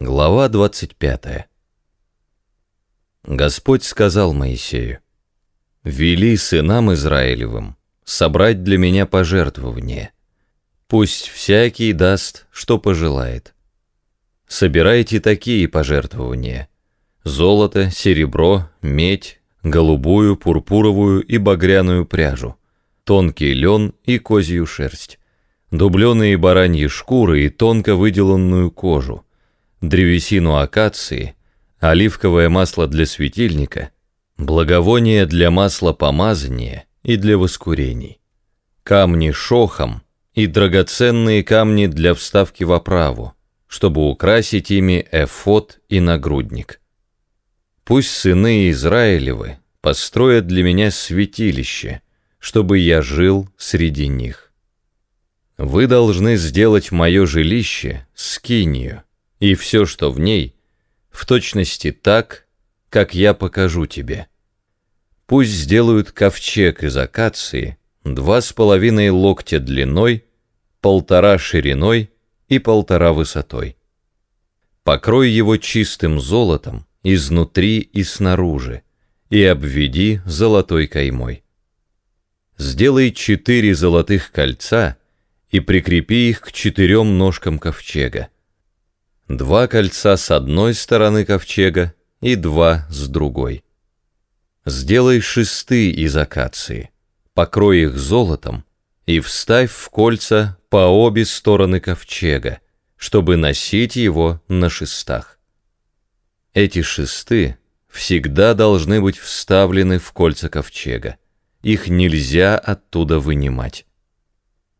Глава 25. Господь сказал Моисею, «Вели сынам Израилевым собрать для меня пожертвование. Пусть всякий даст, что пожелает. Собирайте такие пожертвования. Золото, серебро, медь, голубую, пурпуровую и багряную пряжу, тонкий лен и козью шерсть, дубленые бараньи шкуры и тонко выделанную кожу, древесину акации, оливковое масло для светильника, благовоние для масла помазания и для воскурений, камни шохом и драгоценные камни для вставки в оправу, чтобы украсить ими эфот и нагрудник. Пусть сыны Израилевы построят для меня святилище, чтобы я жил среди них. Вы должны сделать мое жилище скинию, и все, что в ней, в точности так, как я покажу тебе. Пусть сделают ковчег из акации два с половиной локтя длиной, полтора шириной и полтора высотой. Покрой его чистым золотом изнутри и снаружи и обведи золотой каймой. Сделай четыре золотых кольца и прикрепи их к четырем ножкам ковчега Два кольца с одной стороны ковчега и два с другой. Сделай шесты из акации, покрой их золотом и вставь в кольца по обе стороны ковчега, чтобы носить его на шестах. Эти шесты всегда должны быть вставлены в кольца ковчега. Их нельзя оттуда вынимать.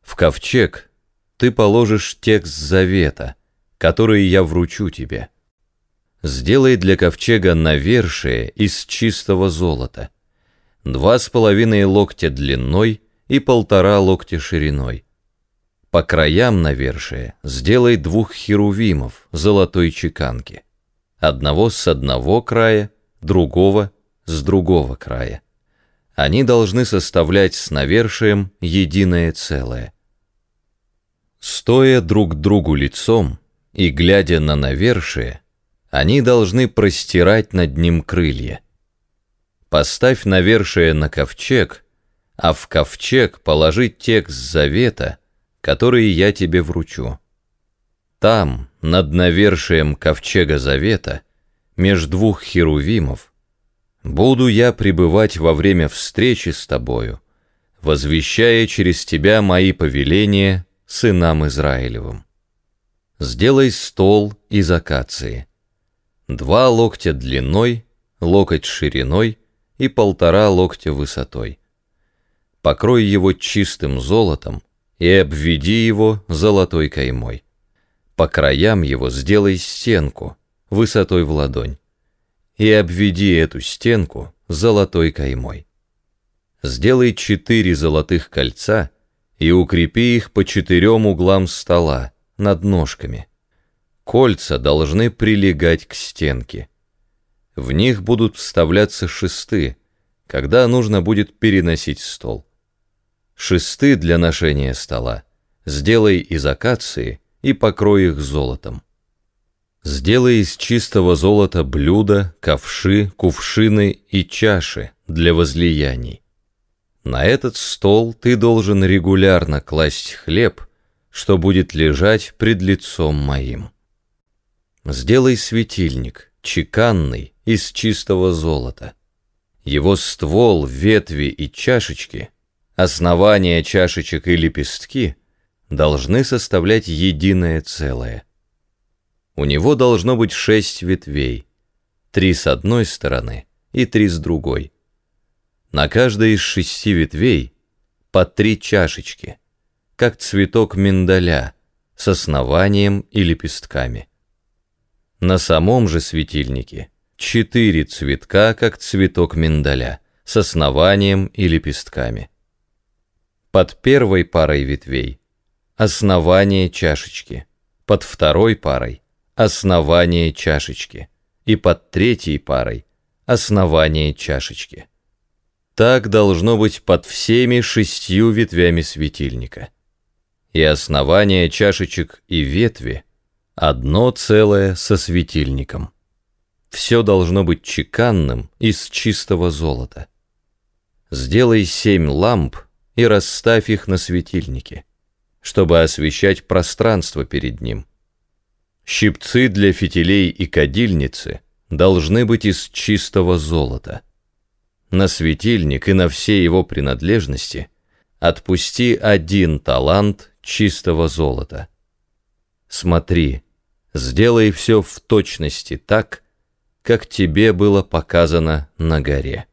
В ковчег ты положишь текст завета, которые я вручу тебе. Сделай для ковчега навершие из чистого золота, два с половиной локтя длиной и полтора локтя шириной. По краям навершия сделай двух херувимов золотой чеканки, одного с одного края, другого с другого края. Они должны составлять с навершием единое целое. Стоя друг другу лицом, и, глядя на навершие, они должны простирать над ним крылья. Поставь навершие на ковчег, а в ковчег положи текст завета, который я тебе вручу. Там, над навершием ковчега завета, меж двух херувимов, буду я пребывать во время встречи с тобою, возвещая через тебя мои повеления сынам Израилевым сделай стол из акации. Два локтя длиной, локоть шириной и полтора локтя высотой. Покрой его чистым золотом и обведи его золотой каймой. По краям его сделай стенку высотой в ладонь и обведи эту стенку золотой каймой. Сделай четыре золотых кольца и укрепи их по четырем углам стола, над ножками. Кольца должны прилегать к стенке. В них будут вставляться шесты, когда нужно будет переносить стол. Шесты для ношения стола сделай из акации и покрой их золотом. Сделай из чистого золота блюда, ковши, кувшины и чаши для возлияний. На этот стол ты должен регулярно класть хлеб что будет лежать пред лицом моим. Сделай светильник, чеканный, из чистого золота. Его ствол, ветви и чашечки, основания чашечек и лепестки должны составлять единое целое. У него должно быть шесть ветвей, три с одной стороны и три с другой. На каждой из шести ветвей по три чашечки – как цветок миндаля, с основанием и лепестками. На самом же светильнике четыре цветка, как цветок миндаля, с основанием и лепестками. Под первой парой ветвей – основание чашечки, под второй парой – основание чашечки, и под третьей парой – основание чашечки. Так должно быть под всеми шестью ветвями светильника – и основание чашечек и ветви – одно целое со светильником. Все должно быть чеканным из чистого золота. Сделай семь ламп и расставь их на светильнике, чтобы освещать пространство перед ним. Щипцы для фитилей и кадильницы должны быть из чистого золота. На светильник и на все его принадлежности – отпусти один талант чистого золота. Смотри, сделай все в точности так, как тебе было показано на горе.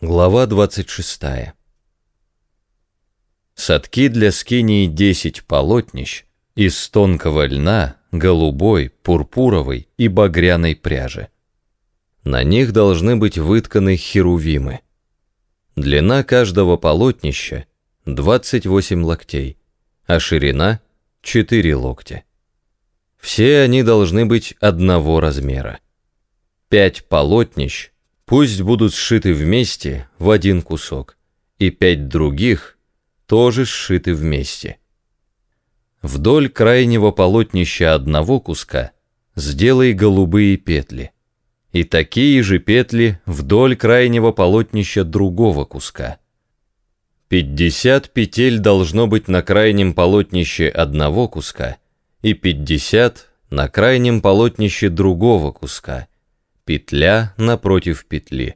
Глава 26. Садки для скинии 10 полотнищ из тонкого льна, голубой, пурпуровой и багряной пряжи. На них должны быть вытканы херувимы. Длина каждого полотнища 28 локтей, а ширина 4 локтя. Все они должны быть одного размера. Пять полотнищ пусть будут сшиты вместе в один кусок, и пять других тоже сшиты вместе. Вдоль крайнего полотнища одного куска сделай голубые петли, и такие же петли вдоль крайнего полотнища другого куска. 50 петель должно быть на крайнем полотнище одного куска и 50 на крайнем полотнище другого куска, петля напротив петли.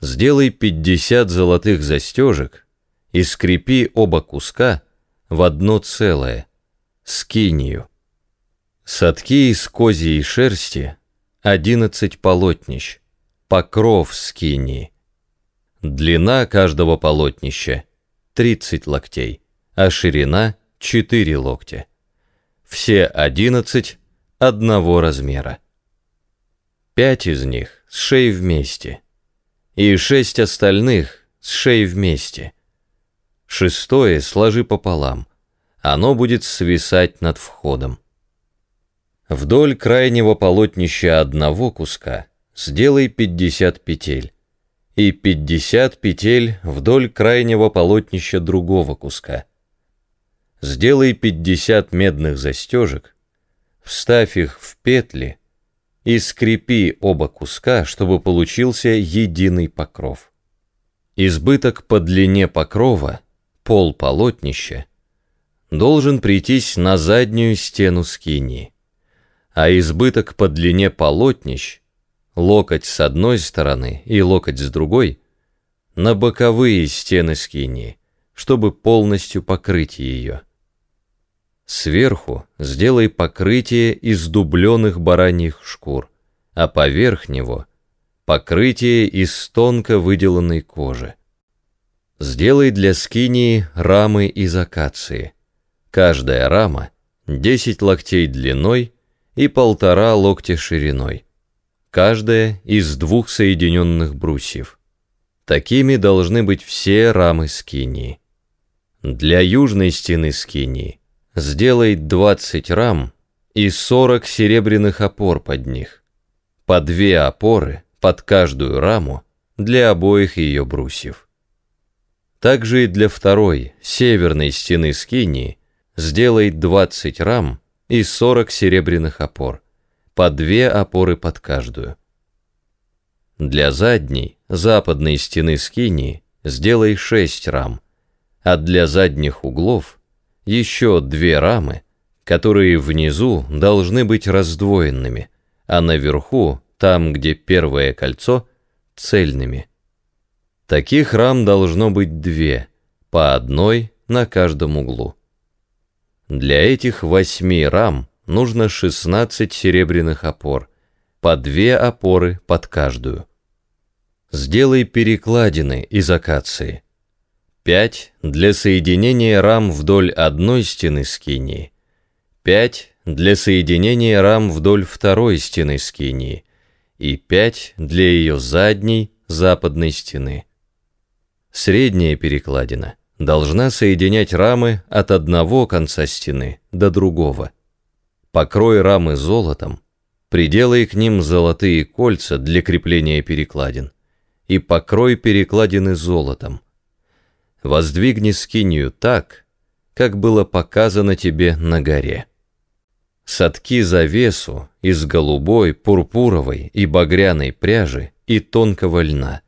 Сделай 50 золотых застежек и скрепи оба куска в одно целое, скинию. Садки из козьей шерсти 11 полотнищ, покров скини. Длина каждого полотнища 30 локтей, а ширина 4 локтя. Все 11 одного размера. Пять из них с шеи вместе, и шесть остальных с шеи вместе. Шестое сложи пополам, оно будет свисать над входом. Вдоль крайнего полотнища одного куска сделай 50 петель и 50 петель вдоль крайнего полотнища другого куска. Сделай 50 медных застежек, вставь их в петли и скрепи оба куска, чтобы получился единый покров. Избыток по длине покрова, пол полотнища, должен прийтись на заднюю стену скинии а избыток по длине полотнищ, локоть с одной стороны и локоть с другой, на боковые стены скинии, чтобы полностью покрыть ее. Сверху сделай покрытие из дубленых бараньих шкур, а поверх него покрытие из тонко выделанной кожи. Сделай для скинии рамы из акации. Каждая рама 10 локтей длиной и полтора локтя шириной, каждая из двух соединенных брусьев. Такими должны быть все рамы скинии. Для южной стены скинии сделай 20 рам и 40 серебряных опор под них, по две опоры под каждую раму для обоих ее брусьев. Также и для второй, северной стены скинии сделай 20 рам и 40 серебряных опор, по две опоры под каждую. Для задней, западной стены скинии сделай 6 рам, а для задних углов еще две рамы, которые внизу должны быть раздвоенными, а наверху, там, где первое кольцо, цельными. Таких рам должно быть две, по одной на каждом углу. Для этих восьми рам нужно 16 серебряных опор, по две опоры под каждую. Сделай перекладины из акации. 5 для соединения рам вдоль одной стены скинии, 5 для соединения рам вдоль второй стены скинии и 5 для ее задней западной стены. Средняя перекладина – должна соединять рамы от одного конца стены до другого. Покрой рамы золотом, приделай к ним золотые кольца для крепления перекладин и покрой перекладины золотом. Воздвигни скинию так, как было показано тебе на горе. Садки завесу из голубой, пурпуровой и багряной пряжи и тонкого льна.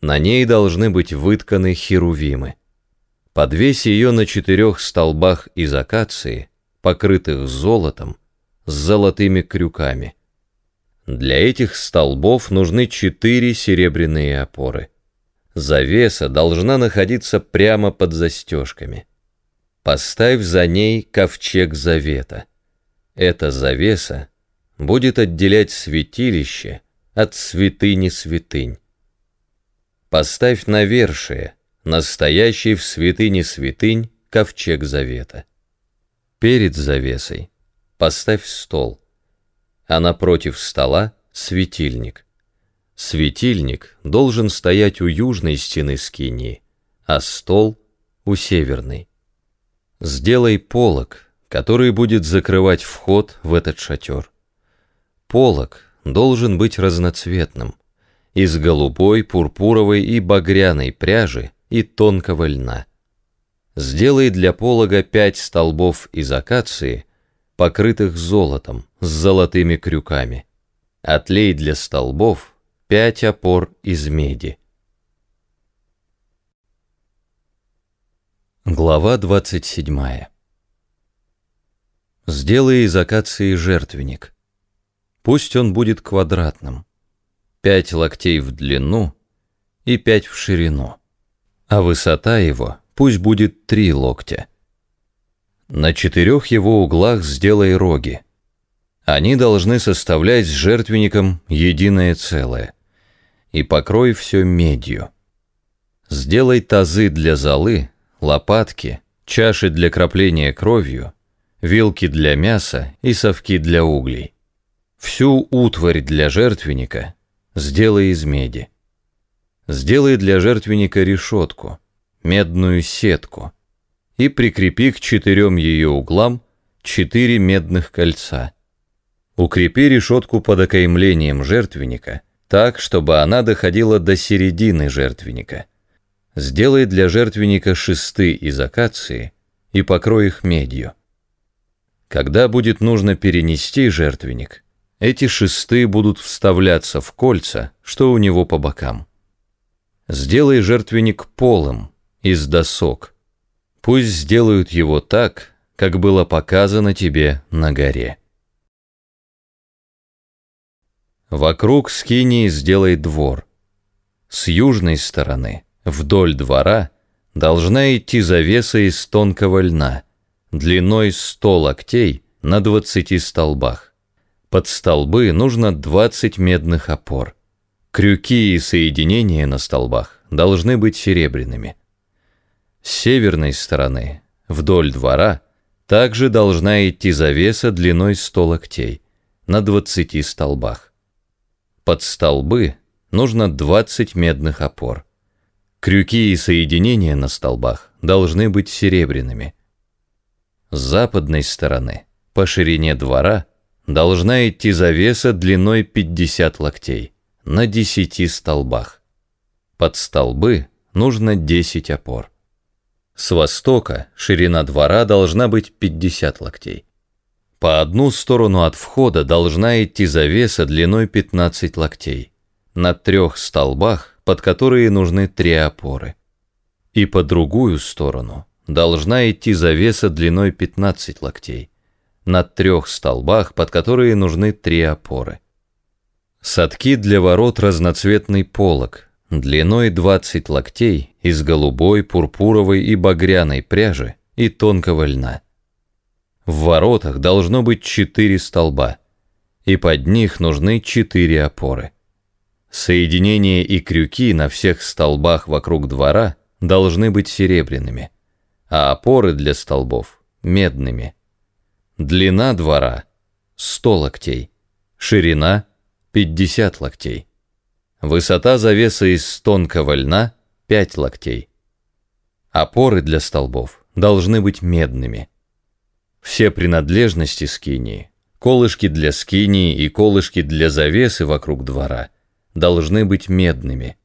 На ней должны быть вытканы херувимы. Подвесь ее на четырех столбах из акации, покрытых золотом, с золотыми крюками. Для этих столбов нужны четыре серебряные опоры. Завеса должна находиться прямо под застежками. Поставь за ней ковчег завета. Эта завеса будет отделять святилище от святыни святынь. Поставь навершие, настоящий в святыне святынь ковчег завета. Перед завесой поставь стол, а напротив стола светильник. Светильник должен стоять у южной стены скинии, а стол — у северной. Сделай полог, который будет закрывать вход в этот шатер. Полог должен быть разноцветным, из голубой, пурпуровой и багряной пряжи — и тонкого льна. Сделай для полога пять столбов из акации, покрытых золотом, с золотыми крюками. Отлей для столбов пять опор из меди. Глава 27. Сделай из акации жертвенник. Пусть он будет квадратным. Пять локтей в длину и пять в ширину а высота его пусть будет три локтя. На четырех его углах сделай роги. Они должны составлять с жертвенником единое целое. И покрой все медью. Сделай тазы для золы, лопатки, чаши для кропления кровью, вилки для мяса и совки для углей. Всю утварь для жертвенника сделай из меди. Сделай для жертвенника решетку, медную сетку, и прикрепи к четырем ее углам четыре медных кольца. Укрепи решетку под окаймлением жертвенника так, чтобы она доходила до середины жертвенника. Сделай для жертвенника шесты из акации и покрой их медью. Когда будет нужно перенести жертвенник, эти шесты будут вставляться в кольца, что у него по бокам. Сделай жертвенник полым, из досок. Пусть сделают его так, как было показано тебе на горе. Вокруг скинии сделай двор. С южной стороны, вдоль двора, должна идти завеса из тонкого льна, длиной 100 локтей на 20 столбах. Под столбы нужно 20 медных опор. Крюки и соединения на столбах должны быть серебряными. С северной стороны, вдоль двора, также должна идти завеса длиной 100 локтей на 20 столбах. Под столбы нужно 20 медных опор. Крюки и соединения на столбах должны быть серебряными. С западной стороны, по ширине двора, должна идти завеса длиной 50 локтей – на десяти столбах. Под столбы нужно 10 опор. С востока ширина двора должна быть 50 локтей. По одну сторону от входа должна идти завеса длиной 15 локтей, на трех столбах, под которые нужны три опоры. И по другую сторону должна идти завеса длиной 15 локтей, на трех столбах, под которые нужны три опоры. Садки для ворот разноцветный полог, длиной 20 локтей, из голубой, пурпуровой и багряной пряжи и тонкого льна. В воротах должно быть четыре столба, и под них нужны четыре опоры. Соединения и крюки на всех столбах вокруг двора должны быть серебряными, а опоры для столбов – медными. Длина двора – 100 локтей, ширина – 50 локтей. Высота завеса из тонкого льна 5 локтей. Опоры для столбов должны быть медными. Все принадлежности скинии, колышки для скинии и колышки для завесы вокруг двора должны быть медными.